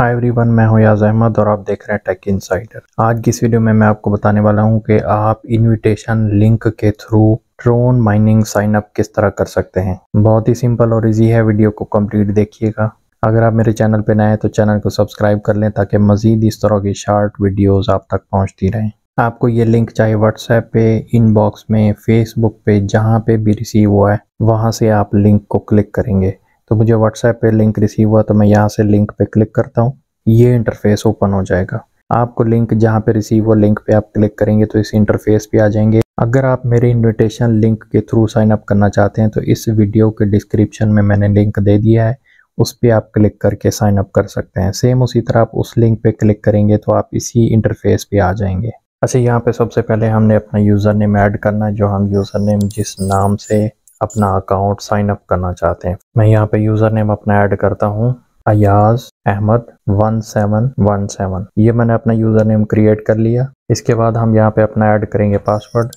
hi everyone मैं हूं याज अहमद और आप देख रहे हैं टेक इनसाइडर आज की इस वीडियो में मैं आपको बताने वाला हूं कि आप इनविटेशन लिंक के through Tron mining sign up किस तरह कर सकते हैं बहुत ही सिंपल और इजी है वीडियो को कंप्लीट देखिएगा अगर आप मेरे चैनल पर नए हैं तो चैनल को सब्सक्राइब कर लें ताकि मजीद इस तरह की शार्ट वीडियोज़ आप तक पहुँचती रहें आपको ये लिंक चाहे व्हाट्सएप पे इनबॉक्स में फेसबुक पे जहाँ पे भी रिसीव हुआ है वहाँ से आप लिंक को क्लिक करेंगे तो मुझे व्हाट्सएप पे लिंक रिसीव हुआ तो मैं यहाँ से लिंक पे क्लिक करता हूँ ये इंटरफेस ओपन हो जाएगा आपको लिंक जहाँ पे रिसीव हुआ लिंक पे आप क्लिक करेंगे तो इस इंटरफेस पे आ जाएंगे अगर आप मेरे इनविटेशन लिंक के थ्रू साइन अप करना चाहते हैं तो इस वीडियो के डिस्क्रिप्शन में मैंने लिंक दे दिया है उस पर आप क्लिक करके साइन अप कर सकते हैं सेम उसी तरह आप उस लिंक पे क्लिक करेंगे तो आप इसी इंटरफेस पे आ जाएंगे अच्छा यहाँ पे सबसे पहले हमने अपना यूज़र नेम ऐड करना है जो हम यूज़र नेम जिस नाम से अपना अकाउंट साइन अप करना चाहते हैं मैं यहाँ पे यूज़र नेम अपना ऐड करता हूँ Ayaz Ahmed one seven one seven ये मैंने अपना यूज़र नेम क्रिएट कर लिया इसके बाद हम यहाँ पे अपना ऐड करेंगे पासवर्ड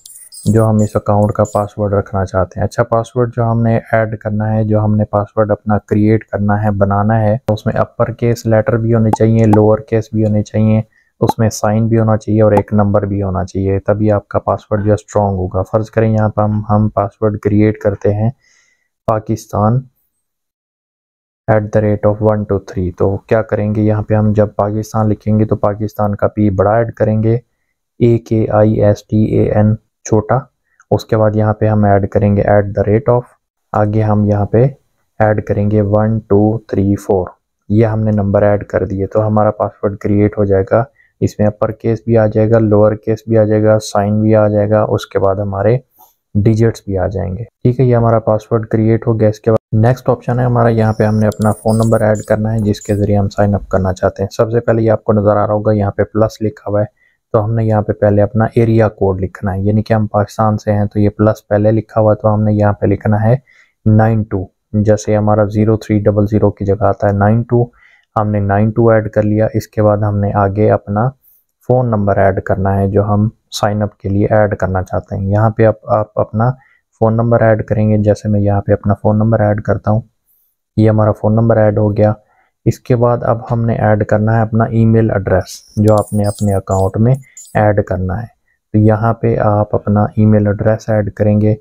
जो हम इस अकाउंट का पासवर्ड रखना चाहते हैं अच्छा पासवर्ड जो हमने ऐड करना है जो हमने पासवर्ड अपना क्रिएट करना है बनाना है तो उसमें अपर केस लेटर भी होने चाहिए लोअर केस भी होने चाहिए उसमें साइन भी होना चाहिए और एक नंबर भी होना चाहिए तभी आपका पासवर्ड जो है स्ट्रॉन्ग होगा फ़र्ज़ करें यहाँ पर हम हम पासवर्ड क्रिएट करते हैं Pakistan at the rate of one two three तो क्या करेंगे यहाँ पे हम जब पाकिस्तान लिखेंगे तो पाकिस्तान का पी बड़ा ऐड करेंगे A K I S T A N छोटा उसके बाद यहाँ पे हम ऐड करेंगे एट द रेट ऑफ आगे हम यहाँ पे ऐड करेंगे वन टू थ्री फोर ये हमने नंबर ऐड कर दिए तो हमारा पासवर्ड क्रिएट हो जाएगा इसमें अपर केस भी आ जाएगा लोअर केस भी आ जाएगा साइन भी आ जाएगा उसके बाद हमारे डिजिट्स भी आ जाएंगे ठीक है ये हमारा पासवर्ड क्रिएट हो गया इसके बाद नेक्स्ट ऑप्शन है हमारा यहाँ पे हमने अपना फ़ोन नंबर ऐड करना है जिसके ज़रिए हम साइन अप करना चाहते हैं सबसे पहले ये आपको नज़र आ रहा होगा यहाँ पे प्लस लिखा हुआ है तो हमने यहाँ पे पहले अपना एरिया कोड लिखना है यानी कि हम पाकिस्तान से हैं तो ये प्लस पहले लिखा हुआ तो हमने यहाँ पे लिखना है नाइन टू जैसे हमारा ज़ीरो थ्री डबल ज़ीरो की जगह आता है नाइन टू हमने नाइन टू ऐड कर लिया इसके बाद हमने आगे अपना फ़ोन नंबर ऐड करना है जो हम साइनअप के लिए ऐड करना चाहते हैं यहाँ पे आप आप अपना फ़ोन नंबर ऐड करेंगे जैसे मैं यहाँ पे अपना फ़ोन नंबर ऐड करता हूँ ये हमारा फ़ोन नंबर ऐड हो गया इसके बाद अब हमने ऐड करना है अपना ई एड्रेस जो आपने अपने अकाउंट में ऐड करना है तो यहाँ पर आप अपना ई एड्रेस ऐड करेंगे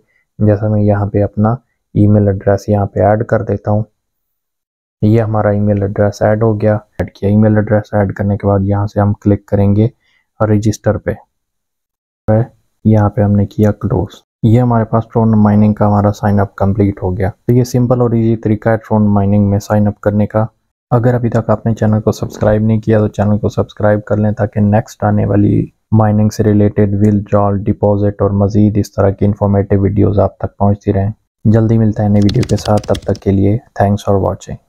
जैसे मैं यहाँ पर अपना ईमेल एड्रेस यहाँ पे ऐड कर देता हूँ ये हमारा ईमेल एड्रेस ऐड हो गया ऐड किया ईमेल एड्रेस ऐड करने के बाद यहाँ से हम क्लिक करेंगे रजिस्टर पे यहाँ पे हमने किया क्लोज ये हमारे पास ट्रोन माइनिंग का हमारा साइन अप कंप्लीट हो गया तो ये सिंपल और इजी तरीका है ट्रोन माइनिंग में साइन अप करने का अगर अभी तक आपने चैनल को सब्सक्राइब नहीं किया तो चैनल को सब्सक्राइब कर लें ताकि नेक्स्ट आने वाली माइनिंग से रिलेटेड विल जॉल डिपॉजिट और मज़ीद इस तरह की इन्फॉर्मेटिव वीडियोज़ आप तक पहुँचती रहें जल्दी मिलता है नई वीडियो के साथ तब तक के लिए थैंक्स फॉर वॉचिंग